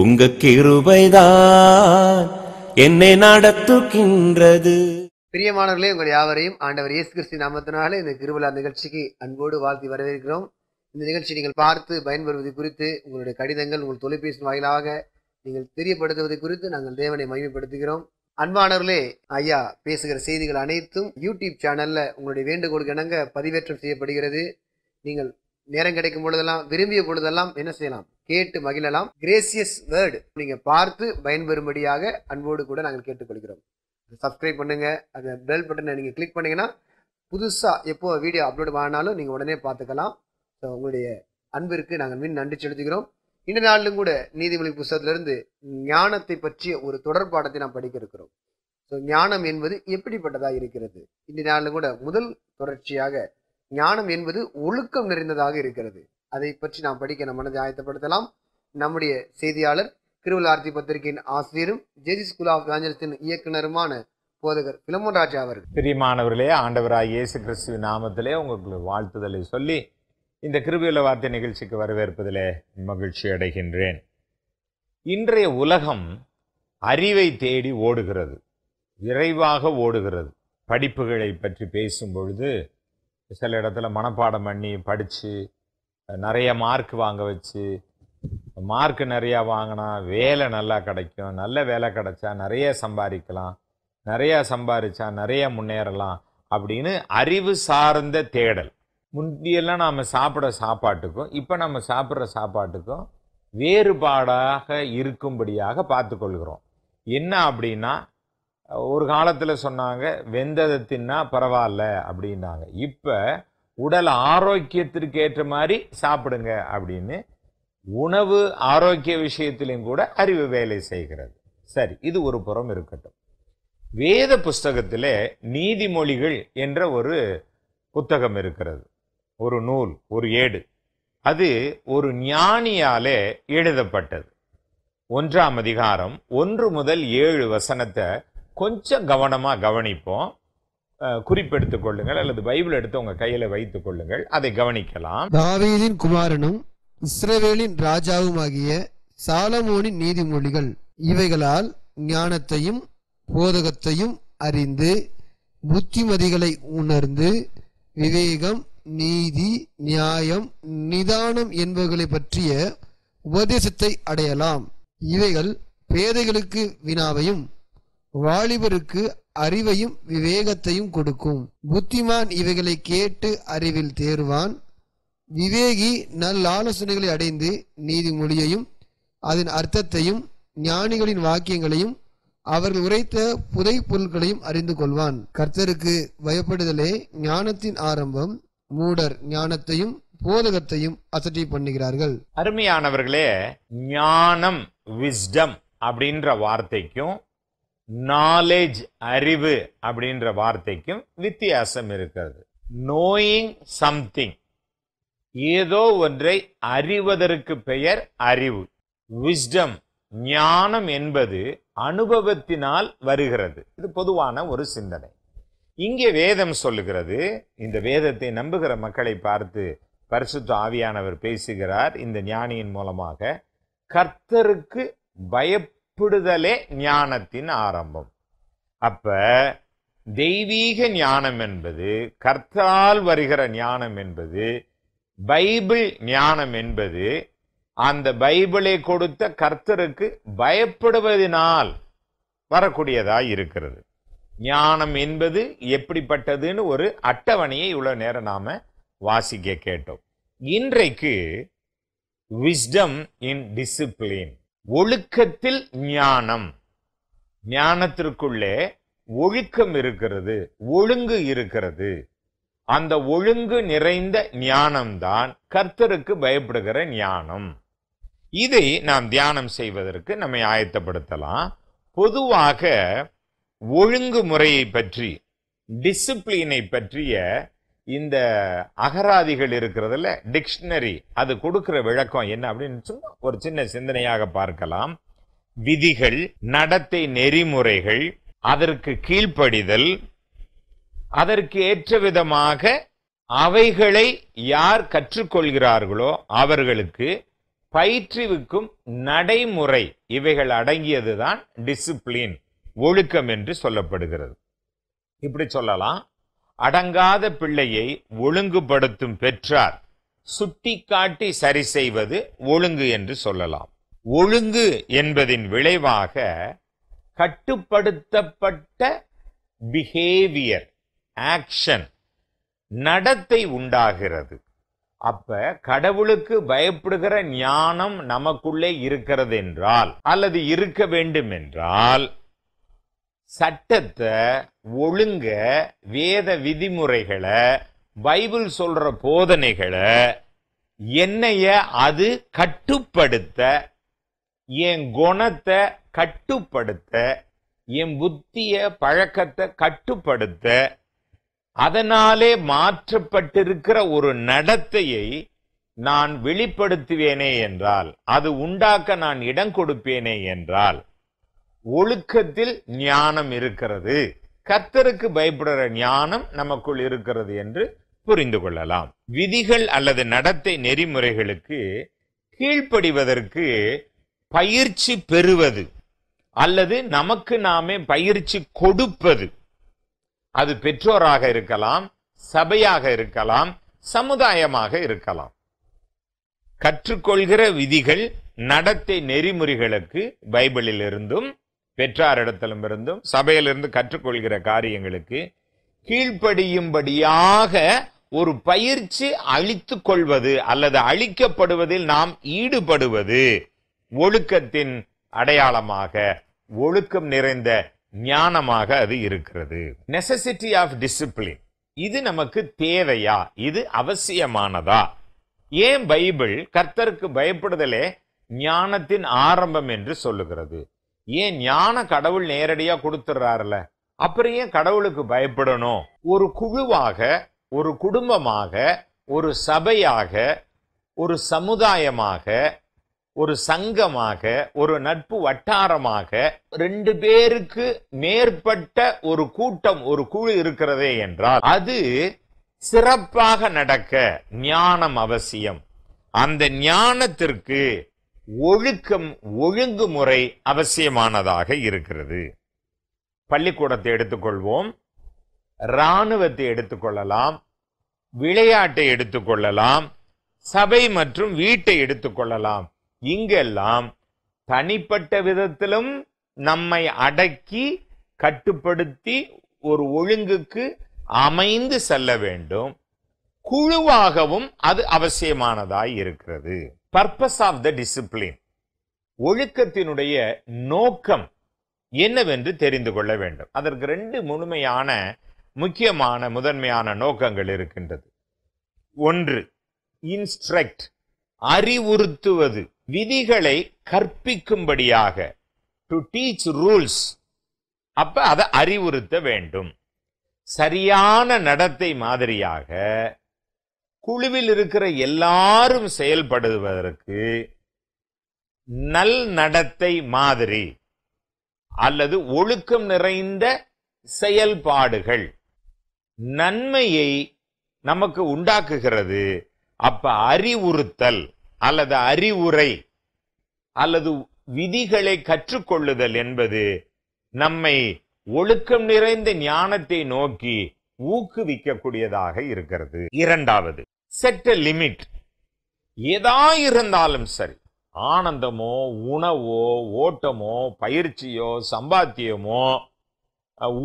உங்க கிருபைதான் என்னை நடத்துகின்றது பிரியமானவர்களே உங்கள் யாவரையும் ஆண்டவர் இயேசு கிறிஸ்து நாமத்தினால இந்த கிருபலா நிகழ்ச்சிக்கு அன்போடு வாழ்த்தி வரவேற்கிறோம் இந்த நிகழ்ச்சி நீங்கள் பார்த்து பயன்பெறுவது குறித்து உங்களுடைய கடிதங்கள் உங்கள் தொலைபேசி வாயிலாக நீங்கள் தெரியப்படுத்துவது குறித்து நாங்கள் தேவனை மகிமைப்படுத்துகிறோம் அன்பானவர்களே ஐயா பேசுகிற செய்திகள் அனைத்தும் யூடியூப் சேனல்ல உங்களுடைய வேண்டுகோளுக்கு இணங்க பதிவேற்றம் செய்யப்படுகிறது நீங்கள் நேரம் கிடைக்கும் பொழுதெல்லாம் விரும்பிய பொழுதெல்லாம் என்ன செய்யலாம் கேட்டு மகிழலாம் கிரேசியஸ் வேர்டு நீங்கள் பார்த்து பயன்பெறும்படியாக அன்போடு கூட நாங்கள் கேட்டுக்கொள்கிறோம் சப்ஸ்கிரைப் பண்ணுங்கள் அந்த பெல் பட்டனை நீங்கள் கிளிக் பண்ணிங்கன்னா புதுசாக எப்போ வீடியோ அப்லோட் ஆனாலும் நீங்கள் உடனே பார்த்துக்கலாம் ஸோ உங்களுடைய அன்பிற்கு நாங்கள் மின் நன்றி செலுத்துகிறோம் இந்த நாளிலும் கூட நீதிமொழி புத்தகத்திலிருந்து ஞானத்தை பற்றிய ஒரு தொடர் பாடத்தை நாம் படிக்க இருக்கிறோம் ஸோ ஞானம் என்பது எப்படிப்பட்டதாக இருக்கிறது இந்த நாளிலும் கூட முதல் தொடர்ச்சியாக ஞானம் என்பது ஒழுக்கம் நிறைந்ததாக இருக்கிறது அதை பற்றி நாம் படிக்க நம் மனதை ஆயத்தப்படுத்தலாம் நம்முடைய செய்தியாளர் கிருவல் ஆர்த்தி பத்திரிகையின் ஆசிரியரும் ஜேஜி ஸ்கூல் ஆஃப் ஆஞ்சலத்தின் இயக்குனருமான போதகர் பிலமோன் அவர் அவர்கள் பிரியமானவர்களே ஆண்டவராய் இயேசு கிறிஸ்துவ நாமத்திலே உங்களுக்கு வாழ்த்துதலை சொல்லி இந்த கிருவியுள்ள வார்த்தை நிகழ்ச்சிக்கு வரவேற்பதிலே மகிழ்ச்சி அடைகின்றேன் இன்றைய உலகம் அறிவை தேடி ஓடுகிறது விரைவாக ஓடுகிறது படிப்புகளை பற்றி பேசும் பொழுது சில இடத்துல மனப்பாடம் பண்ணி படித்து நிறைய மார்க் வாங்க வச்சு மார்க் நிறையா வாங்கினா வேலை நல்லா கிடைக்கும் நல்ல வேலை கிடைச்சா நிறைய சம்பாதிக்கலாம் நிறையா சம்பாதிச்சா நிறைய முன்னேறலாம் அப்படின்னு அறிவு சார்ந்த தேடல் முந்தியெல்லாம் நாம் சாப்பிட்ற சாப்பாட்டுக்கும் இப்போ நம்ம சாப்பிட்ற சாப்பாட்டுக்கும் வேறுபாடாக இருக்கும்படியாக பார்த்துக்கொள்கிறோம் என்ன அப்படின்னா ஒரு காலத்தில் சொன்னாங்க வெந்ததை தின்னா பரவாயில்ல அப்படின்னாங்க இப்போ உடல் ஆரோக்கியத்திற்கு ஏற்ற மாதிரி சாப்பிடுங்க அப்படின்னு உணவு ஆரோக்கிய விஷயத்திலையும் கூட அறிவு வேலை செய்கிறது சரி இது ஒரு புறம் இருக்கட்டும் வேத புஸ்தகத்தில் நீதிமொழிகள் என்ற ஒரு புத்தகம் இருக்கிறது ஒரு நூல் ஒரு ஏடு அது ஒரு ஞானியாலே எழுதப்பட்டது ஒன்றாம் அதிகாரம் ஒன்று முதல் ஏழு வசனத்தை கொஞ்சம் கவனமாக கவனிப்போம் குறிப்பெடுத்துக் கொள்ளுங்கள் அல்லது பைபிள் எடுத்து உங்க கையில் வைத்துக் கொள்ளுங்கள் அதை கவனிக்கலாம் தாவீதின் குமாரனும் இஸ்ரவேலின் ராஜாவுமாகிய சாலமோனின் நீதிமொழிகள் இவைகளால் ஞானத்தையும் போதகத்தையும் அறிந்து புத்திமதிகளை உணர்ந்து விவேகம் நீதி நியாயம் நிதானம் என்பவர்களை பற்றிய உபதேசத்தை அடையலாம் இவைகள் பேதைகளுக்கு வினாவையும் வாலிபருக்கு அறிவையும் விவேகத்தையும் கொடுக்கும் புத்திமான் இவைகளை கேட்டு அறிவில் தேர்வான் விவேகி நல் ஆலோசனைகளை அடைந்து நீதிமொழியையும் அதன் அர்த்தத்தையும் ஞானிகளின் வாக்கியங்களையும் அவர்கள் உரைத்த புதை பொருட்களையும் அறிந்து கொள்வான் கர்த்தருக்கு பயப்படுதலே ஞானத்தின் ஆரம்பம் மூடர் ஞானத்தையும் போதகத்தையும் அசட்டி பண்ணுகிறார்கள் அருமையானவர்களே ஞானம் விஸ்டம் அப்படின்ற வார்த்தைக்கும் நாலேஜ் அறிவு அப்படின்ற வார்த்தைக்கும் வித்தியாசம் இருக்கிறது நோயிங் சம்திங் ஏதோ ஒன்றை அறிவதற்கு பெயர் அறிவு விஸ்டம் ஞானம் என்பது அனுபவத்தினால் வருகிறது இது பொதுவான ஒரு சிந்தனை இங்கே வேதம் சொல்லுகிறது இந்த வேதத்தை நம்புகிற மக்களை பார்த்து பரிசுத்த ஆவியானவர் பேசுகிறார் இந்த ஞானியின் மூலமாக கர்த்தருக்கு பயப்ப ஒப்பிடுதலே ஞானத்தின் ஆரம்பம் அப்ப தெய்வீக ஞானம் என்பது கர்த்தால் வருகிற ஞானம் என்பது பைபிள் ஞானம் என்பது அந்த பைபிளை கொடுத்த கர்த்தருக்கு பயப்படுவதனால் வரக்கூடியதாக இருக்கிறது ஞானம் என்பது எப்படிப்பட்டதுன்னு ஒரு அட்டவணையை இவ்வளோ நேரம் நாம் வாசிக்க கேட்டோம் இன்றைக்கு விஸ்டம் இன் டிசிப்ளின் ஒழுக்கத்தில் ஞானம் ஞானத்திற்குள்ளே ஒழுக்கம் இருக்கிறது ஒழுங்கு இருக்கிறது அந்த ஒழுங்கு நிறைந்த ஞானம்தான் கர்த்தருக்கு பயப்படுகிற ஞானம் இதை நாம் தியானம் செய்வதற்கு நம்மை ஆயத்தப்படுத்தலாம் பொதுவாக ஒழுங்கு முறையை பற்றி டிசிப்ளினை பற்றிய இந்த அகராதிகள் இருக்கிறதுல டிக்ஷனரி அது கொடுக்கிற விளக்கம் என்ன அப்படின்னு சும்மா ஒரு சின்ன சிந்தனையாக பார்க்கலாம் விதிகள் நடத்தை நெறிமுறைகள் அதற்கு கீழ்ப்படிதல் அதற்கு ஏற்ற விதமாக அவைகளை யார் கற்றுக்கொள்கிறார்களோ அவர்களுக்கு பயிற்றுவிக்கும் நடைமுறை இவைகள் அடங்கியதுதான் டிசிப்ளின் ஒழுக்கம் என்று சொல்லப்படுகிறது இப்படி சொல்லலாம் அடங்காத பிள்ளையை ஒழுங்குபடுத்தும் பெற்றார் சுட்டி காட்டி சரி செய்வது ஒழுங்கு என்று சொல்லலாம் ஒழுங்கு என்பதின் விளைவாக கட்டுப்படுத்தப்பட்ட பிஹேவியர் ஆக்ஷன் நடத்தை உண்டாகிறது அப்ப கடவுளுக்கு பயப்படுகிற ஞானம் நமக்குள்ளே இருக்கிறது என்றால் அல்லது இருக்க வேண்டும் என்றால் சட்டத்தை ஒழுங்க வேத விதிமுறைகளை பைபிள் சொல்ற போதனைகளை என்னைய அது கட்டுப்படுத்த என் குணத்தை கட்டுப்படுத்த என் புத்திய பழக்கத்தை கட்டுப்படுத்த அதனாலே மாற்றப்பட்டிருக்கிற ஒரு நடத்தையை நான் வெளிப்படுத்துவேனே என்றால் அது உண்டாக்க நான் இடம் கொடுப்பேனே என்றால் ஒழுக்கத்தில் ஞானம் இருக்கிறது கத்தருக்கு பயப்படுற ஞானம் நமக்குள் இருக்கிறது என்று புரிந்து கொள்ளலாம் விதிகள் அல்லது நடத்தை நெறிமுறைகளுக்கு கீழ்ப்படிவதற்கு பயிற்சி பெறுவது அல்லது நமக்கு நாமே பயிற்சி கொடுப்பது அது பெற்றோராக இருக்கலாம் சபையாக இருக்கலாம் சமுதாயமாக இருக்கலாம் கற்றுக்கொள்கிற விதிகள் நடத்தை நெறிமுறைகளுக்கு பைபிளிலிருந்தும் பெற்றாரிடத்திலும் இருந்தும் சபையிலிருந்து கற்றுக்கொள்கிற காரியங்களுக்கு கீழ்ப்படியும்படியாக ஒரு பயிற்சி அழித்து கொள்வது அல்லது அழிக்கப்படுவதில் நாம் ஈடுபடுவது ஒழுக்கத்தின் அடையாளமாக ஒழுக்கம் நிறைந்த ஞானமாக அது இருக்கிறது நெசசிட்டி ஆஃப் டிசிப்ளின் இது நமக்கு தேவையா இது அவசியமானதா ஏன் பைபிள் கர்த்தருக்கு பயப்படுதலே ஞானத்தின் ஆரம்பம் என்று சொல்லுகிறது ஏன் ஞான கடவுள் நேரடியா கொடுத்துட்றாருல அப்புறம் ஏன் கடவுளுக்கு பயப்படணும் ஒரு குழுவாக ஒரு குடும்பமாக ஒரு சபையாக ஒரு சமுதாயமாக ஒரு சங்கமாக ஒரு நட்பு வட்டாரமாக ரெண்டு பேருக்கு மேற்பட்ட ஒரு கூட்டம் ஒரு குழு இருக்கிறதே என்றால் அது சிறப்பாக நடக்க ஞானம் அவசியம் அந்த ஞானத்திற்கு ஒழுக்கம் ஒழுங்குமுறை அவசியமானதாக இருக்கிறது பள்ளிக்கூடத்தை எடுத்துக்கொள்வோம் இராணுவத்தை எடுத்துக்கொள்ளலாம் விளையாட்டை எடுத்துக்கொள்ளலாம் சபை மற்றும் வீட்டை எடுத்துக்கொள்ளலாம் இங்கெல்லாம் தனிப்பட்ட விதத்திலும் நம்மை அடக்கி கட்டுப்படுத்தி ஒரு ஒழுங்குக்கு அமைந்து செல்ல வேண்டும் குழுவாகவும் அது அவசியமானதாய் இருக்கிறது பர்பஸ் ஆஃப் த டிசிப்ளின் ஒழுக்கத்தினுடைய நோக்கம் என்னவென்று தெரிந்து கொள்ள வேண்டும் அதற்கு ரெண்டு முழுமையான முக்கியமான முதன்மையான நோக்கங்கள் இருக்கின்றது ஒன்று இன்ஸ்ட்ரக்ட் அறிவுறுத்துவது விதிகளை கற்பிக்கும்படியாக டு டீச் ரூல்ஸ் அப்ப அதை அறிவுறுத்த வேண்டும் சரியான நடத்தை மாதிரியாக குழுவில் இருக்கிற எல்லாரும் செயல்படுவதற்கு நல் நடத்தை மாதிரி அல்லது ஒழுக்கம் நிறைந்த செயல்பாடுகள் நன்மையை நமக்கு உண்டாக்குகிறது அப்ப அறிவுறுத்தல் அல்லது அறிவுரை அல்லது விதிகளை கற்றுக்கொள்ளுதல் என்பது நம்மை ஒழுக்கம் நிறைந்த ஞானத்தை நோக்கி ஊக்குவிக்கக்கூடியதாக இருக்கிறது இரண்டாவது செட் லிமிட் எதா இருந்தாலும் சரி ஆனந்தமோ உணவோ ஓட்டமோ பயிற்சியோ சம்பாத்தியமோ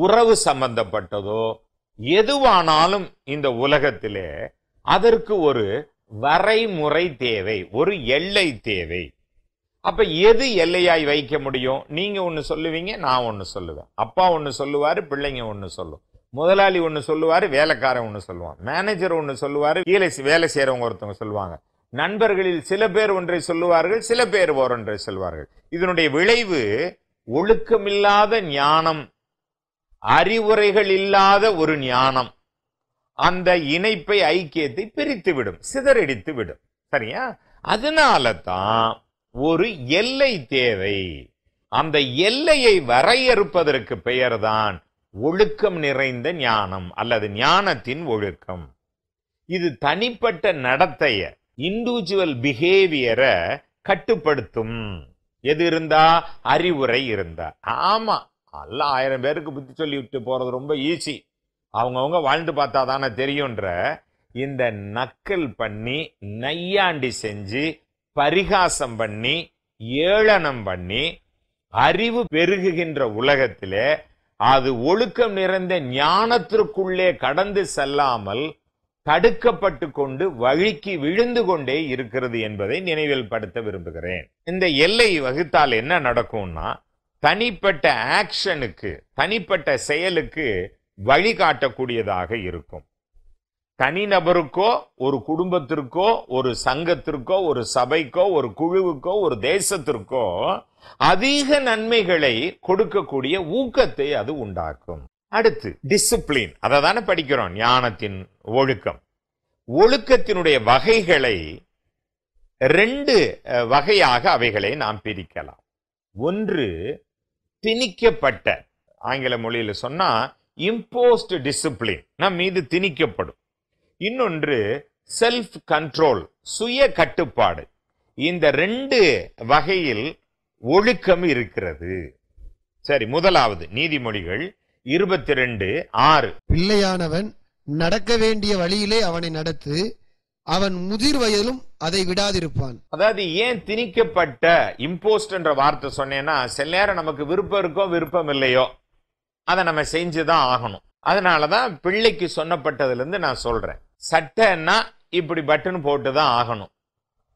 உறவு சம்பந்தப்பட்டதோ எதுவானாலும் இந்த உலகத்திலே அதற்கு ஒரு வரைமுறை தேவை ஒரு எல்லை தேவை அப்ப எது எல்லையாய் வைக்க முடியும் நீங்க ஒன்னு சொல்லுவீங்க நான் ஒன்னு சொல்லுவேன் அப்பா ஒன்னு சொல்லுவாரு பிள்ளைங்க ஒன்னு சொல்லுவோம் முதலாளி ஒன்று சொல்லுவார் வேலைக்காரன் ஒன்று சொல்லுவான் மேனேஜர் ஒன்று சொல்லுவார் வேலை வேலை செய்கிறவங்க ஒருத்தவங்க சொல்லுவாங்க நண்பர்களில் சில பேர் ஒன்றை சொல்லுவார்கள் சில பேர் ஒன்றை சொல்வார்கள் இதனுடைய விளைவு ஒழுக்கமில்லாத ஞானம் அறிவுரைகள் இல்லாத ஒரு ஞானம் அந்த இணைப்பை ஐக்கியத்தை பிரித்து விடும் சிதறடித்து விடும் சரியா அதனால தான் ஒரு எல்லை தேவை அந்த எல்லையை வரையறுப்பதற்கு பெயர்தான் ஒழுக்கம் நிறைந்த ஞானம் அல்லது ஞானத்தின் ஒழுக்கம் இது தனிப்பட்ட நடத்தைய இண்டிவிஜுவல் பிஹேவியரை கட்டுப்படுத்தும் எது இருந்தா அறிவுரை இருந்தா ஆமா எல்லாம் ஆயிரம் பேருக்கு புத்தி சொல்லி விட்டு போறது ரொம்ப ஈஸி அவங்கவுங்க வாழ்ந்து பார்த்தா தானே தெரியுன்ற இந்த நக்கல் பண்ணி நையாண்டி செஞ்சு பரிகாசம் பண்ணி ஏளனம் பண்ணி அறிவு பெருகுகின்ற உலகத்திலே அது ஒழுக்கம் நிறைந்த ஞானத்திற்குள்ளே கடந்து செல்லாமல் தடுக்கப்பட்டு கொண்டு வழிக்கு விழுந்து கொண்டே இருக்கிறது என்பதை நினைவில் படுத்த விரும்புகிறேன் இந்த எல்லை வகுத்தால் என்ன நடக்கும்னா தனிப்பட்ட ஆக்ஷனுக்கு தனிப்பட்ட செயலுக்கு வழிகாட்டக்கூடியதாக இருக்கும் தனிநபருக்கோ ஒரு குடும்பத்திற்கோ ஒரு சங்கத்திற்கோ ஒரு சபைக்கோ ஒரு குழுவுக்கோ ஒரு தேசத்திற்கோ அதிக நன்மைகளை கொடுக்கக்கூடிய ஊக்கத்தை அது உண்டாக்கும் அடுத்து டிசிப்ளின் அதை தானே படிக்கிறோம் ஞானத்தின் ஒழுக்கம் ஒழுக்கத்தினுடைய வகைகளை ரெண்டு வகையாக அவைகளை நாம் பிரிக்கலாம் ஒன்று திணிக்கப்பட்ட ஆங்கில மொழியில் சொன்னா இம்போஸ்ட் டிசிப்ளின் நம் மீது திணிக்கப்படும் இன்னொன்று செல்ஃப் கண்ட்ரோல் சுய கட்டுப்பாடு இந்த ரெண்டு வகையில் ஒழுக்கம் இருக்கிறது சரி முதலாவது நீதிமொழிகள் இருபத்தி ரெண்டு ஆறு பிள்ளையானவன் நடக்க வேண்டிய வழியிலே அவனை நடத்து அவன் முதிர் வயதிலும் அதை விடாதிருப்பான் அதாவது ஏன் திணிக்கப்பட்ட இம்போஸ்ட் என்ற வார்த்தை சொன்னேன்னா சில நேரம் நமக்கு விருப்பம் இருக்கோ விருப்பம் இல்லையோ அதை நம்ம செஞ்சுதான் ஆகணும் அதனால தான் பிள்ளைக்கு சொன்னப்பட்டதுலேருந்து நான் சொல்கிறேன் சட்டைன்னா இப்படி பட்டன் போட்டு தான் ஆகணும்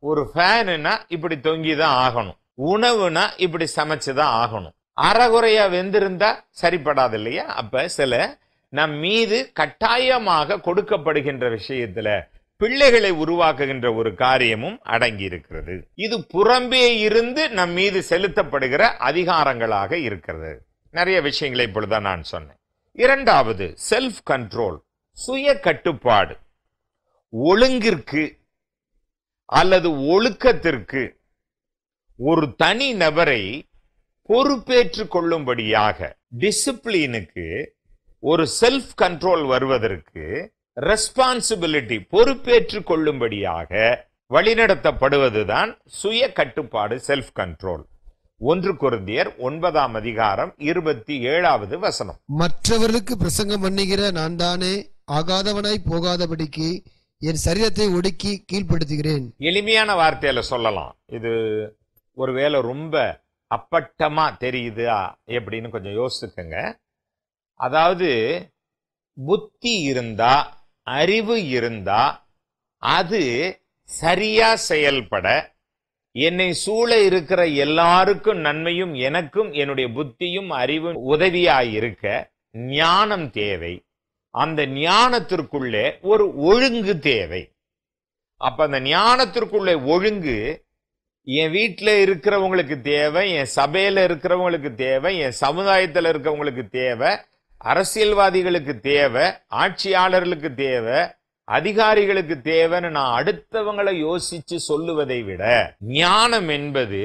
ஒரு ஃபேனுனா இப்படி தொங்கி தான் ஆகணும் உணவுனா இப்படி சமைச்சு தான் ஆகணும் அறகுறையா வெந்திருந்தா சரிப்படாது இல்லையா அப்ப சில நம் மீது கட்டாயமாக கொடுக்கப்படுகின்ற விஷயத்துல பிள்ளைகளை உருவாக்குகின்ற ஒரு காரியமும் அடங்கி இருக்கிறது இது புறம்பே இருந்து நம் மீது செலுத்தப்படுகிற அதிகாரங்களாக இருக்கிறது நிறைய விஷயங்களை இப்பொழுதுதான் நான் சொன்னேன் இரண்டாவது செல்ஃப் கண்ட்ரோல் சுய கட்டுப்பாடு ஒழுங்கிற்கு அல்லது ஒழுக்கத்திற்கு ஒரு தனி நபரை பொறுப்பேற்று கொள்ளும்படியாக டிசிப்ளினுக்கு ஒரு செல்ஃப் கண்ட்ரோல் வருவதற்கு ரெஸ்பான்சிபிலிட்டி பொறுப்பேற்று கொள்ளும்படியாக வழிநடத்தப்படுவதுதான் சுய கட்டுப்பாடு செல்ஃப் கண்ட்ரோல் ஒன்று குருந்தியர் ஒன்பதாம் அதிகாரம் இருபத்தி ஏழாவது வசனம் மற்றவர்களுக்கு பிரசங்கம் பண்ணுகிற நான் தானே ஆகாதவனாய் போகாதபடிக்கு என் சரீரத்தை ஒடுக்கி கீழ்ப்படுத்துகிறேன் எளிமையான வார்த்தையில சொல்லலாம் இது ஒருவேளை ரொம்ப அப்பட்டமா தெரியுதா எப்படின்னு கொஞ்சம் யோசிச்சுக்கோங்க அதாவது புத்தி இருந்தா அறிவு இருந்தா அது சரியா செயல்பட என்னை சூழ இருக்கிற எல்லாருக்கும் நன்மையும் எனக்கும் என்னுடைய புத்தியும் அறிவும் உதவியாயிருக்க ஞானம் தேவை அந்த ஞானத்திற்குள்ளே ஒரு ஒழுங்கு தேவை அப்ப அந்த ஞானத்திற்குள்ளே ஒழுங்கு என் வீட்டில் இருக்கிறவங்களுக்கு தேவை என் சபையில் இருக்கிறவங்களுக்கு தேவை என் சமுதாயத்தில் இருக்கிறவங்களுக்கு தேவை அரசியல்வாதிகளுக்கு தேவை ஆட்சியாளர்களுக்கு தேவை அதிகாரிகளுக்கு தேவைன்னு நான் அடுத்தவங்களை யோசிச்சு சொல்லுவதை விட ஞானம் என்பது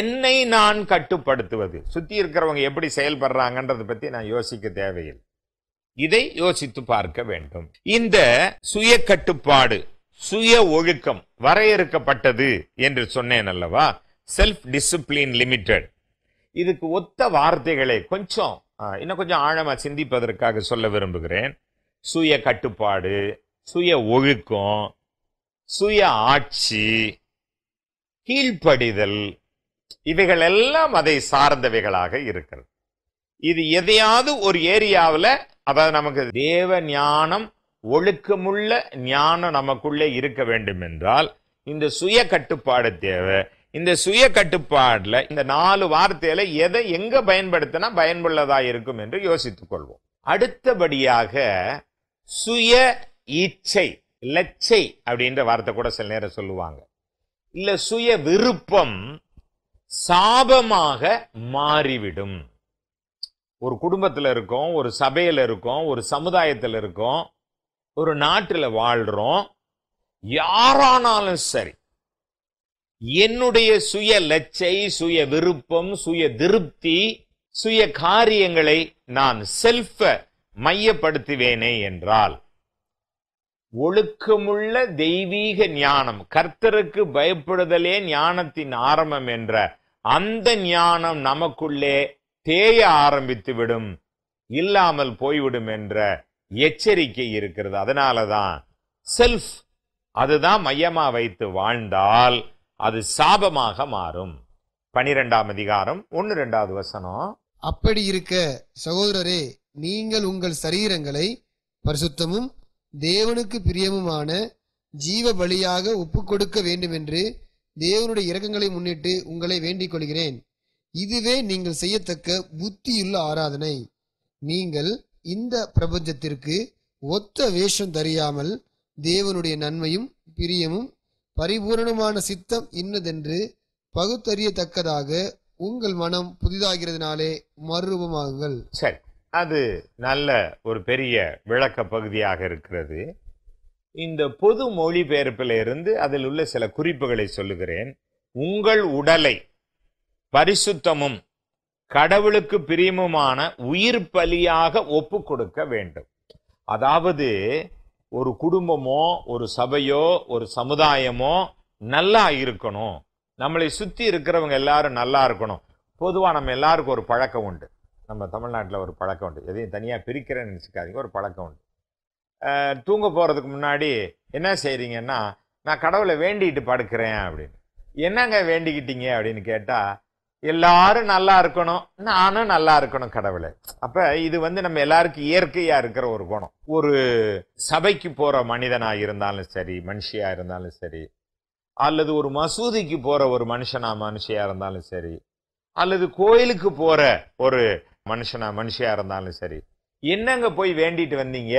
என்னை நான் கட்டுப்படுத்துவது சுத்தி இருக்கிறவங்க எப்படி செயல்படுறாங்கன்றதை பத்தி நான் யோசிக்க தேவையில்லை இதை யோசித்து பார்க்க வேண்டும் இந்த சுய கட்டுப்பாடு சுய ஒழுக்கம் வரையறுக்கப்பட்டது என்று சொன்னேன் அல்லவா செல்ஃப் டிசிப்ளின் லிமிடெட் இதுக்கு ஒத்த வார்த்தைகளை கொஞ்சம் இன்னும் கொஞ்சம் ஆழமா சிந்திப்பதற்காக சொல்ல விரும்புகிறேன் சுய கட்டுப்பாடு சுய ஒழுக்கம் சுய ஆட்சி கீழ்ப்படிதல் இவைகள் எல்லாம் அதை சார்ந்தவைகளாக இருக்கிறது இது எதையாவது ஒரு ஏரியாவில் அதாவது நமக்கு தேவ ஞானம் ஒழுக்கமுள்ள ஞானம் நமக்குள்ளே இருக்க வேண்டும் என்றால் இந்த சுய கட்டுப்பாடு தேவை இந்த சுய கட்டுப்பாடில் இந்த நாலு வார்த்தையில எதை எங்க பயன்படுத்தினா பயன்புள்ளதா இருக்கும் என்று யோசித்துக் கொள்வோம் அடுத்தபடியாக சுய ஈச்சை லச்சை அப்படின்ற வார்த்தை கூட சில நேரம் சொல்லுவாங்க இல்ல சுய விருப்பம் சாபமாக மாறிவிடும் ஒரு குடும்பத்தில் இருக்கோம் ஒரு சபையில் இருக்கோம் ஒரு சமுதாயத்தில் இருக்கோம் ஒரு நாட்டில் வாழ்கிறோம் யாரானாலும் சரி என்னுடைய சுய லச்சை சுய விருப்பம் சுய திருப்தி சுய காரியங்களை நான் செல்ஃப மையப்படுத்துவேனே என்றால் ஒழுக்கமுள்ள தெய்வீக ஞானம் கர்த்தருக்கு பயப்படுதலே ஞானத்தின் ஆரம்பம் என்ற அந்த ஞானம் நமக்குள்ளே தேய ஆரம்பித்து விடும் இல்லாமல் போய்விடும் என்ற எச்சரிக்கை இருக்கிறது அதனால தான் செல்ஃப் அதுதான் மையமா வைத்து வாழ்ந்தால் அது சாபமாக மாறும் பனிரெண்டாம் அதிகாரம் ஒன்னு ரெண்டாவது வசனம் அப்படி இருக்க சகோதரரே நீங்கள் உங்கள் சரீரங்களை பரிசுத்தமும் தேவனுக்கு பிரியமுமான ஜீவ பலியாக ஒப்பு கொடுக்க வேண்டுமென்று தேவனுடைய இறக்கங்களை முன்னிட்டு உங்களை வேண்டிக் கொள்கிறேன் இதுவே நீங்கள் செய்யத்தக்க புத்தியுள்ள ஆராதனை நீங்கள் இந்த பிரபஞ்சத்திற்கு ஒத்த வேஷம் தெரியாமல் தேவனுடைய நன்மையும் பிரியமும் பரிபூரணமான சித்தம் இன்னதென்று பகுத்தறியத்தக்கதாக உங்கள் மனம் புதிதாகிறதுனாலே மறுரூபமாகுங்கள் சரி அது நல்ல ஒரு பெரிய விளக்க பகுதியாக இருக்கிறது இந்த பொது மொழிபெயர்ப்பில் இருந்து அதில் உள்ள சில குறிப்புகளை சொல்லுகிறேன் உங்கள் உடலை பரிசுத்தமும் கடவுளுக்கு பிரியமுமான உயிர் பலியாக ஒப்பு கொடுக்க வேண்டும் அதாவது ஒரு குடும்பமோ ஒரு சபையோ ஒரு சமுதாயமோ நல்லா இருக்கணும் நம்மளை சுற்றி இருக்கிறவங்க எல்லாரும் நல்லா இருக்கணும் பொதுவாக நம்ம எல்லாருக்கும் ஒரு பழக்கம் உண்டு நம்ம தமிழ்நாட்டில் ஒரு பழக்கம் உண்டு எதையும் தனியாக பிரிக்கிறேன்னு நினச்சிக்காதீங்க ஒரு பழக்கம் உண்டு தூங்க போகிறதுக்கு முன்னாடி என்ன செய்கிறீங்கன்னா நான் கடவுளை வேண்டிகிட்டு படுக்கிறேன் அப்படின்னு என்னங்க வேண்டிக்கிட்டீங்க அப்படின்னு கேட்டால் எல்லாரும் நல்லா இருக்கணும் நானும் நல்லா இருக்கணும் கடவுளை அப்போ இது வந்து நம்ம எல்லாருக்கும் இயற்கையாக இருக்கிற ஒரு குணம் ஒரு சபைக்கு போகிற மனிதனாக இருந்தாலும் சரி மனுஷியாக இருந்தாலும் சரி அல்லது ஒரு மசூதிக்கு போகிற ஒரு மனுஷனாக மனுஷியாக இருந்தாலும் சரி அல்லது கோயிலுக்கு போகிற ஒரு மனுஷனா மனுஷியாக இருந்தாலும் சரி என்னங்க போய் வேண்டிட்டு வந்தீங்க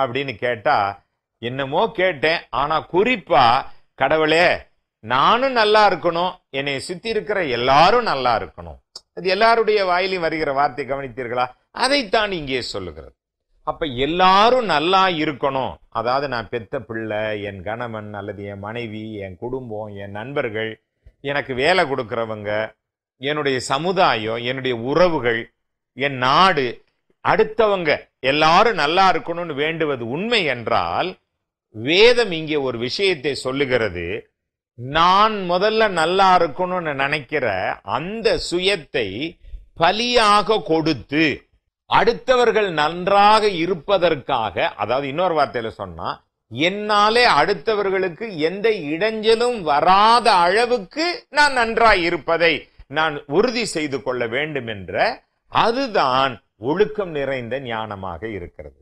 அப்படின்னு கேட்டால் என்னமோ கேட்டேன் ஆனால் குறிப்பாக கடவுளே நானும் நல்லா இருக்கணும் என்னை சுற்றி இருக்கிற எல்லாரும் நல்லா இருக்கணும் அது எல்லாருடைய வாயிலையும் வருகிற வார்த்தை கவனித்தீர்களா அதைத்தான் இங்கே சொல்லுகிறது அப்ப எல்லாரும் நல்லா இருக்கணும் அதாவது நான் பெத்த பிள்ளை என் கணவன் அல்லது என் மனைவி என் குடும்பம் என் நண்பர்கள் எனக்கு வேலை கொடுக்குறவங்க என்னுடைய சமுதாயம் என்னுடைய உறவுகள் என் நாடு அடுத்தவங்க எல்லாரும் நல்லா இருக்கணும்னு வேண்டுவது உண்மை என்றால் வேதம் இங்கே ஒரு விஷயத்தை சொல்லுகிறது நான் முதல்ல நல்லா இருக்கணும்னு நினைக்கிற அந்த சுயத்தை பலியாக கொடுத்து அடுத்தவர்கள் நன்றாக இருப்பதற்காக அதாவது இன்னொரு வார்த்தையில சொன்னா என்னாலே அடுத்தவர்களுக்கு எந்த இடைஞ்சலும் வராத அளவுக்கு நான் நன்றாய் இருப்பதை நான் உறுதி செய்து கொள்ள வேண்டும் என்ற அதுதான் ஒழுக்கம் நிறைந்த ஞானமாக இருக்கிறது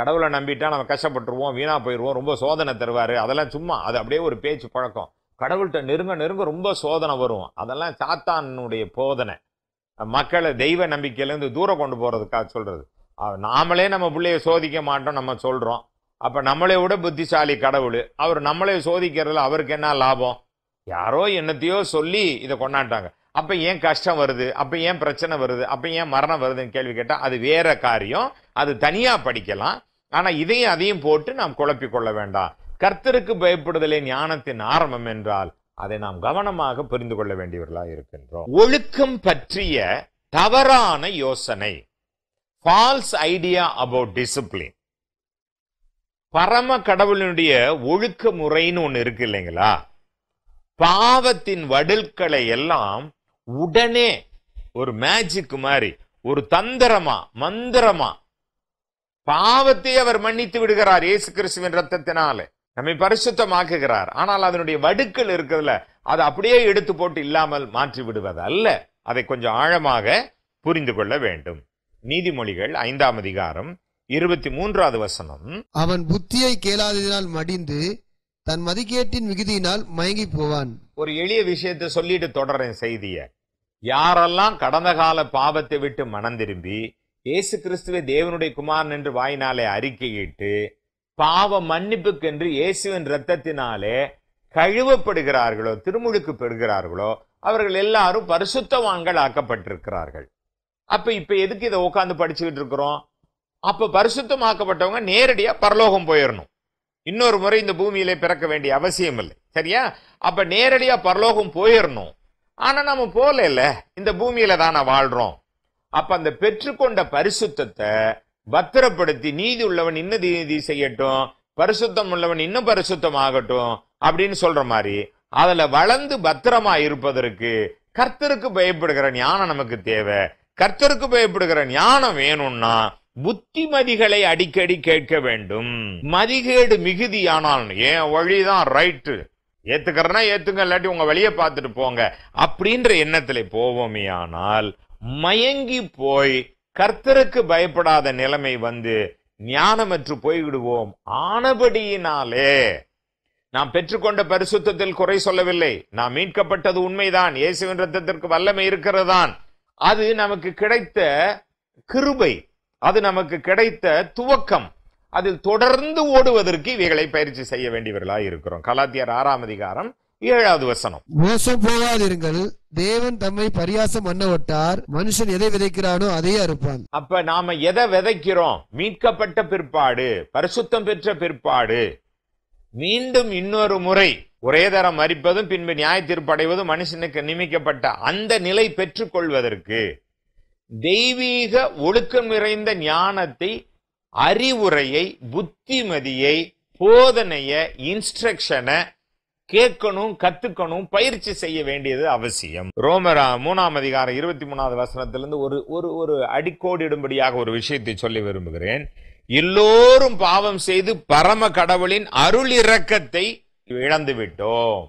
கடவுளை நம்பிட்டா நம்ம கஷ்டப்பட்டுருவோம் வீணா போயிடுவோம் ரொம்ப சோதனை தருவார் அதெல்லாம் சும்மா அது அப்படியே ஒரு பேச்சு பழக்கம் கடவுள்கிட்ட நெருங்க நெருங்க ரொம்ப சோதனை வரும் அதெல்லாம் சாத்தானுடைய போதனை மக்களை தெய்வ நம்பிக்கையிலேருந்து தூரம் கொண்டு போகிறதுக்காக சொல்கிறது நாமளே நம்ம பிள்ளைய சோதிக்க மாட்டோம் நம்ம சொல்கிறோம் அப்போ நம்மளே விட புத்திசாலி கடவுள் அவர் நம்மளே சோதிக்கிறதுல அவருக்கு என்ன லாபம் யாரோ என்னத்தையோ சொல்லி இதை கொண்டாண்டாங்க அப்போ ஏன் கஷ்டம் வருது அப்போ ஏன் பிரச்சனை வருது அப்போ ஏன் மரணம் வருதுன்னு கேள்வி கேட்டால் அது வேற காரியம் அது தனியாக படிக்கலாம் ஆனால் இதையும் அதையும் போட்டு நாம் குழப்பிக்கொள்ள வேண்டாம் கர்த்தருக்கு பயப்படுதலே ஞானத்தின் ஆரம்பம் என்றால் அதை நாம் கவனமாக புரிந்து கொள்ள வேண்டியவர்களாக இருக்கின்றோம் ஒழுக்கம் பற்றிய தவறான யோசனை ஃபால்ஸ் ஐடியா அபவுட் டிசிப்ளின் பரம கடவுளினுடைய ஒழுக்க முறைன்னு ஒன்று இருக்கு இல்லைங்களா பாவத்தின் வடுக்களை எல்லாம் உடனே ஒரு மேஜிக் மாதிரி ஒரு தந்திரமா மந்திரமா பாவத்தை அவர் மன்னித்து விடுகிறார் இயேசு கிறிஸ்துவின் ரத்தத்தினால நம்மை பரிசுத்தமாக்குகிறார் ஆனால் அதனுடைய வடுக்கள் இருக்குதுல்ல அது அப்படியே எடுத்து போட்டு இல்லாமல் மாற்றி விடுவது அல்ல அதை கொஞ்சம் ஆழமாக புரிந்து கொள்ள வேண்டும் நீதிமொழிகள் ஐந்தாம் அதிகாரம் இருபத்தி மூன்றாவது வசனம் அவன் புத்தியை கேளாததினால் மடிந்து தன் மதிக்கேட்டின் விகுதியினால் மயங்கி போவான் ஒரு எளிய விஷயத்தை சொல்லிட்டு தொடரேன் செய்தியை யாரெல்லாம் கடந்த கால பாவத்தை விட்டு மனம் திரும்பி இயேசு கிறிஸ்துவை தேவனுடைய குமாரன் என்று வாயினாலே அறிக்கையிட்டு பாவ மன்னிப்புக்கென்று இயேசுவின் இரத்தத்தினாலே கழுவப்படுகிறார்களோ திருமுழுக்கு பெறுகிறார்களோ அவர்கள் எல்லாரும் பரிசுத்தவான்கள் ஆக்கப்பட்டிருக்கிறார்கள் அப்ப இப்ப எதுக்கு இதை உட்காந்து படிச்சுக்கிட்டு இருக்கிறோம் அப்ப பரிசுத்தமாக்கப்பட்டவங்க நேரடியா பரலோகம் போயிடணும் இன்னொரு முறை இந்த பூமியிலே பிறக்க வேண்டிய அவசியம் இல்லை சரியா அப்ப நேரடியா பரலோகம் போயிடணும் ஆனா நம்ம போகல இந்த பூமியில தானே வாழ்றோம் அப்ப அந்த பெற்றுக்கொண்ட பரிசுத்தத்தை பத்திரப்படுத்தி நீதி உள்ளவன் இன்னும் நீதி செய்யட்டும் பரிசுத்தம் உள்ளவன் இன்னும் பரிசுத்தம் ஆகட்டும் அப்படின்னு சொல்ற மாதிரி அதுல வளர்ந்து பத்திரமா இருப்பதற்கு கர்த்தருக்கு பயப்படுகிற ஞானம் நமக்கு தேவை கர்த்தருக்கு பயப்படுகிற ஞானம் வேணும்னா புத்திமதிகளை அடிக்கடி கேட்க வேண்டும் மதிகேடு மிகுதியானால் ஏன் வழிதான் ரைட்டு ஏத்துக்கிறனா ஏத்துங்க இல்லாட்டி உங்க வழியை பார்த்துட்டு போங்க அப்படின்ற எண்ணத்துல போவோமே ஆனால் மயங்கி போய் கர்த்தருக்கு பயப்படாத நிலைமை வந்து ஞானமற்று போய்விடுவோம் ஆனபடியினாலே நாம் பெற்றுக்கொண்ட பரிசுத்தத்தில் குறை சொல்லவில்லை நாம் மீட்கப்பட்டது உண்மைதான் இயேசுவின் ரத்தத்திற்கு வல்லமை இருக்கிறதான் அது நமக்கு கிடைத்த கிருபை அது நமக்கு கிடைத்த துவக்கம் அதில் தொடர்ந்து ஓடுவதற்கு இவைகளை பயிற்சி செய்ய வேண்டியவர்களாக இருக்கிறோம் கலாத்தியர் ஆறாம் அதிகாரம் ஏழாவது வசனம் மோசம் போகாதிருங்கள் தேவன் தம்மை பரியாசம் பண்ண விட்டார் மனுஷன் எதை விதைக்கிறானோ அதையே அறுப்பான் அப்ப நாம எதை விதைக்கிறோம் மீட்கப்பட்ட பிற்பாடு பரிசுத்தம் பெற்ற பிற்பாடு மீண்டும் இன்னொரு முறை ஒரே தரம் மறிப்பதும் பின்பு நியாய தீர்ப்படைவதும் மனுஷனுக்கு நியமிக்கப்பட்ட அந்த நிலை கொள்வதற்கு தெய்வீக ஒழுக்கம் நிறைந்த ஞானத்தை அறிவுரையை புத்திமதியை போதனைய இன்ஸ்ட்ரக்ஷனை கேட்கணும் கத்துக்கணும் பயிற்சி செய்ய வேண்டியது அவசியம் ரோமரா மூணாம் அதிகாரம் இருபத்தி மூணாவது வசனத்திலிருந்து ஒரு ஒரு ஒரு அடிக்கோடிடும்படியாக ஒரு விஷயத்தை சொல்லி விரும்புகிறேன் எல்லோரும் பாவம் செய்து பரம கடவுளின் அருள் இரக்கத்தை இழந்து விட்டோம்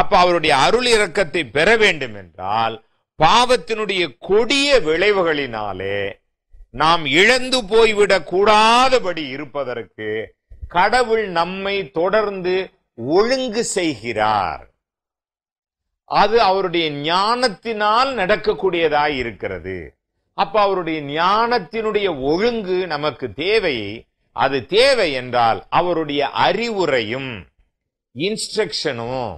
அப்ப அவருடைய அருள் இரக்கத்தை பெற வேண்டும் என்றால் பாவத்தினுடைய கொடிய விளைவுகளினாலே நாம் இழந்து போய்விடக் கூடாதபடி இருப்பதற்கு கடவுள் நம்மை தொடர்ந்து ஒழுங்கு செய்கிறார் அது அவருடைய ஞானத்தினால் நடக்கக்கூடியதாய் இருக்கிறது அப்ப அவருடைய ஞானத்தினுடைய ஒழுங்கு நமக்கு தேவை அது தேவை என்றால் அவருடைய அறிவுரையும் இன்ஸ்ட்ரக்ஷனும்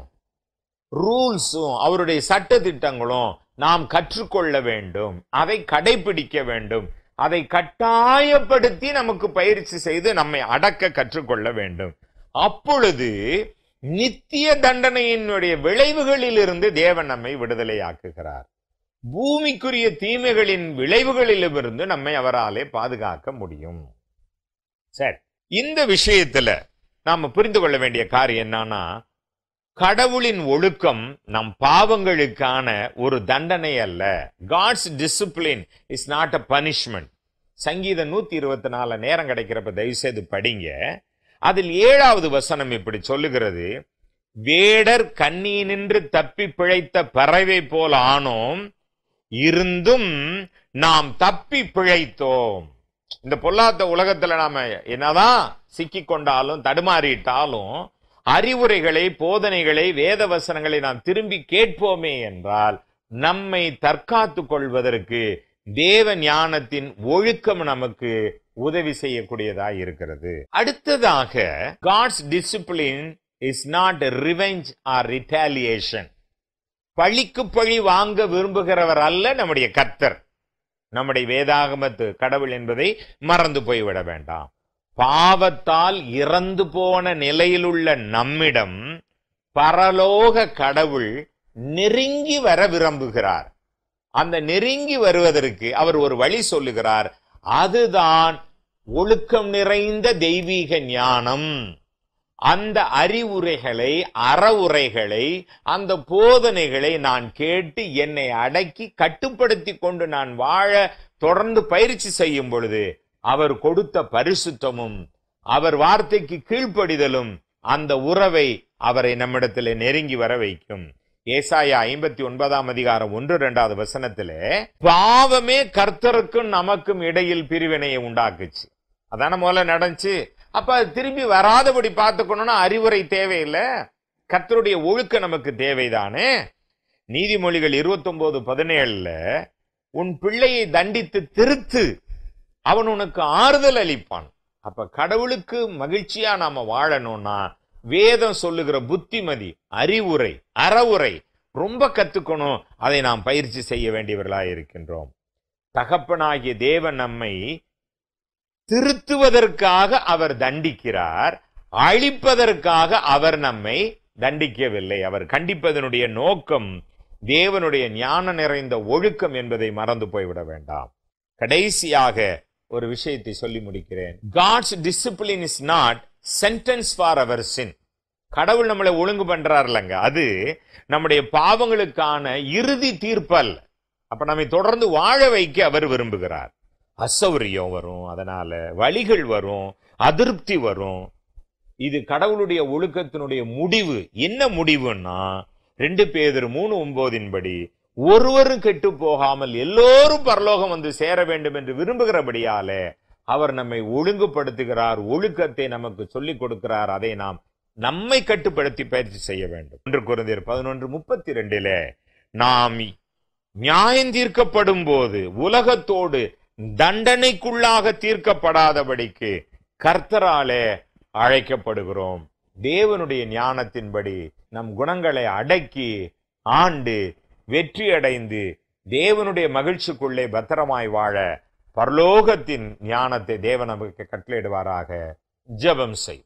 ரூல்ஸும் அவருடைய சட்ட திட்டங்களும் நாம் கற்றுக்கொள்ள வேண்டும் அதை கடைபிடிக்க வேண்டும் அதை கட்டாயப்படுத்தி நமக்கு பயிற்சி செய்து நம்மை அடக்க கற்றுக்கொள்ள வேண்டும் அப்பொழுது நித்திய தண்டனையினுடைய விளைவுகளிலிருந்து தேவன் நம்மை விடுதலையாக்குகிறார் பூமிக்குரிய தீமைகளின் விளைவுகளிலிருந்து நம்மை அவராலே பாதுகாக்க முடியும் சரி இந்த விஷயத்துல நாம புரிந்து கொள்ள வேண்டிய காரியம் என்னன்னா கடவுளின் ஒழுக்கம் நம் பாவங்களுக்கான ஒரு தண்டனை அல்ல God's discipline is not a punishment சங்கீத நூத்தி இருபத்தி நாலு நேரம் கிடைக்கிறப்ப தயவுசெய்து படிங்க அதில் ஏழாவது வசனம் இப்படி சொல்லுகிறது வேடர் கண்ணி நின்று தப்பி பிழைத்த பறவை போல ஆனோம் இருந்தும் நாம் தப்பி பிழைத்தோம் இந்த பொல்லாத உலகத்துல நாம என்னதான் சிக்கி கொண்டாலும் தடுமாறிட்டாலும் அறிவுரைகளை போதனைகளை வேத வசனங்களை நாம் திரும்பி கேட்போமே என்றால் நம்மை தற்காத்து கொள்வதற்கு தேவ ஞானத்தின் ஒழுக்கம் நமக்கு உதவி செய்யக்கூடியதா இருக்கிறது அடுத்ததாக God's discipline is not revenge or retaliation பழிக்கு பழி வாங்க விரும்புகிறவர் அல்ல நம்முடைய கர்த்தர் நம்முடைய வேதாகமத்து கடவுள் என்பதை மறந்து போய்விட வேண்டாம் பாவத்தால் இறந்து போன நிலையிலுள்ள நம்மிடம் பரலோக கடவுள் நெருங்கி வர விரும்புகிறார் அந்த நெருங்கி வருவதற்கு அவர் ஒரு வழி சொல்லுகிறார் அதுதான் ஒழுக்கம் நிறைந்த தெய்வீக ஞானம் அந்த அறிவுரைகளை அறவுரைகளை அந்த போதனைகளை நான் கேட்டு என்னை அடக்கி கட்டுப்படுத்தி கொண்டு நான் வாழ தொடர்ந்து பயிற்சி செய்யும் பொழுது அவர் கொடுத்த பரிசுத்தமும் அவர் வார்த்தைக்கு கீழ்ப்படிதலும் அந்த உறவை அவரை நம்மிடத்தில் நெருங்கி வர வைக்கும் ஏசாயா ஐம்பத்தி ஒன்பதாம் அதிகாரம் ஒன்று இரண்டாவது வசனத்திலே பாவமே கர்த்தருக்கும் நமக்கும் இடையில் பிரிவினையை உண்டாக்குச்சு அதான முதல்ல நடந்துச்சு அப்ப திரும்பி வராதபடி பார்த்துக்கணும்னா அறிவுரை தேவையில்லை கர்த்தருடைய ஒழுக்க நமக்கு தேவைதானே நீதிமொழிகள் ஒன்பது பதினேழுல உன் பிள்ளையை தண்டித்து திருத்து அவன் உனக்கு ஆறுதல் அளிப்பான் அப்ப கடவுளுக்கு மகிழ்ச்சியா நாம வாழணும்னா வேதம் சொல்லுகிற புத்திமதி அறிவுரை அறவுரை ரொம்ப கத்துக்கணும் அதை நாம் பயிற்சி செய்ய வேண்டியவர்களாக இருக்கின்றோம் தகப்பனாகிய தேவன் நம்மை திருத்துவதற்காக அவர் தண்டிக்கிறார் அழிப்பதற்காக அவர் நம்மை தண்டிக்கவில்லை அவர் கண்டிப்பதனுடைய நோக்கம் தேவனுடைய ஞான நிறைந்த ஒழுக்கம் என்பதை மறந்து போய்விட வேண்டாம் கடைசியாக ஒரு விஷயத்தை சொல்லி முடிக்கிறேன் God's discipline is not sentence for our sin கடவுள் நம்மளை ஒழுங்கு பண்றாருலங்க அது நம்முடைய பாவங்களுக்கான இறுதி தீர்ப்பல் அப்ப நம்மை தொடர்ந்து வாழ வைக்க அவர் விரும்புகிறார் அசௌரியம் வரும் அதனால வழிகள் வரும் அதிருப்தி வரும் இது கடவுளுடைய ஒழுக்கத்தினுடைய முடிவு என்ன முடிவுன்னா ரெண்டு பேர் மூணு ஒன்பதின்படி ஒருவரும் கெட்டு போகாமல் எல்லோரும் பரலோகம் வந்து சேர வேண்டும் என்று விரும்புகிறபடியாலே அவர் நம்மை ஒழுங்குபடுத்துகிறார் ஒழுக்கத்தை நமக்கு சொல்லிக் கொடுக்கிறார் அதை நாம் நம்மை கட்டுப்படுத்தி பயிற்சி செய்ய வேண்டும் ஒன்று குருந்தியர் பதினொன்று முப்பத்தி ரெண்டிலே நாம் நியாயம் தீர்க்கப்படும் போது உலகத்தோடு தண்டனைக்குள்ளாக தீர்க்கப்படாதபடிக்கு கர்த்தராலே அழைக்கப்படுகிறோம் தேவனுடைய ஞானத்தின்படி நம் குணங்களை அடக்கி ஆண்டு வெற்றி அடைந்து தேவனுடைய மகிழ்ச்சிக்குள்ளே பத்திரமாய் வாழ பரலோகத்தின் ஞானத்தை தேவன் நமக்கு கட்டளையிடுவாராக ஜபம் செய்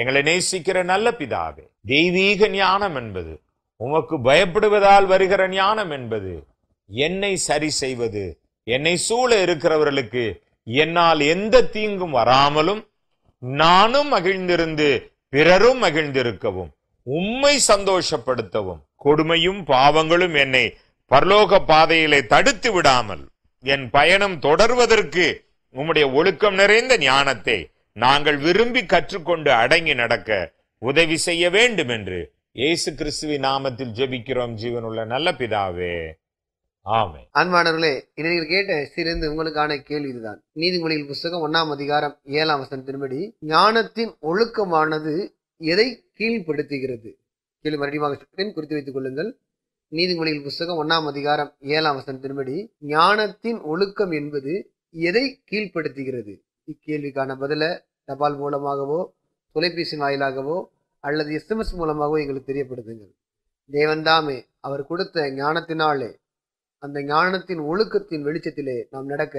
எங்களை நேசிக்கிற நல்ல பிதாவே தெய்வீக ஞானம் என்பது உமக்கு பயப்படுவதால் வருகிற ஞானம் என்பது என்னை சரி செய்வது என்னை சூழ இருக்கிறவர்களுக்கு என்னால் எந்த தீங்கும் வராமலும் நானும் மகிழ்ந்திருந்து பிறரும் மகிழ்ந்திருக்கவும் உம்மை சந்தோஷப்படுத்தவும் கொடுமையும் பாவங்களும் என்னை பரலோக பாதையிலே தடுத்து விடாமல் என் பயணம் தொடர்வதற்கு உம்முடைய ஒழுக்கம் நிறைந்த ஞானத்தை நாங்கள் விரும்பி கற்றுக்கொண்டு அடங்கி நடக்க உதவி செய்ய வேண்டும் என்று இயேசு கிறிஸ்துவி நாமத்தில் ஜெபிக்கிறோம் ஜீவனுள்ள நல்ல பிதாவே ஆமே அன்பானவர்களே இன்னைக்கு கேட்ட சிறந்து உங்களுக்கான கேள்வி இதுதான் நீதிமொழிகள் புஸ்தகம் ஒன்னாம் அதிகாரம் ஏழாம் வசனத்தின்படி ஞானத்தின் ஒழுக்கமானது எதை கீழ்ப்படுத்துகிறது கேள்வி மறுபடியும் சொல்கிறேன் குறித்து வைத்துக் கொள்ளுங்கள் நீதிமொழியில் புஸ்தகம் ஒன்றாம் அதிகாரம் ஏழாம் திருமடி ஞானத்தின் ஒழுக்கம் என்பது எதை கீழ்ப்படுத்துகிறது இக்கேள்விக்கான பதில தபால் மூலமாகவோ தொலைபேசி வாயிலாகவோ அல்லது எஸ்எம்எஸ் மூலமாகவோ எங்களுக்கு தெரியப்படுத்துங்கள் தேவன்தாமே அவர் கொடுத்த ஞானத்தினாலே அந்த ஞானத்தின் ஒழுக்கத்தின் வெளிச்சத்திலே நாம் நடக்க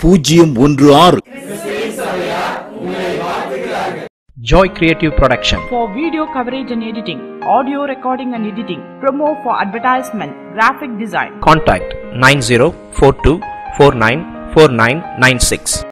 Joy Creative Production. For video coverage and editing, audio recording and editing, promo for advertisement, graphic design. Contact 9042494996.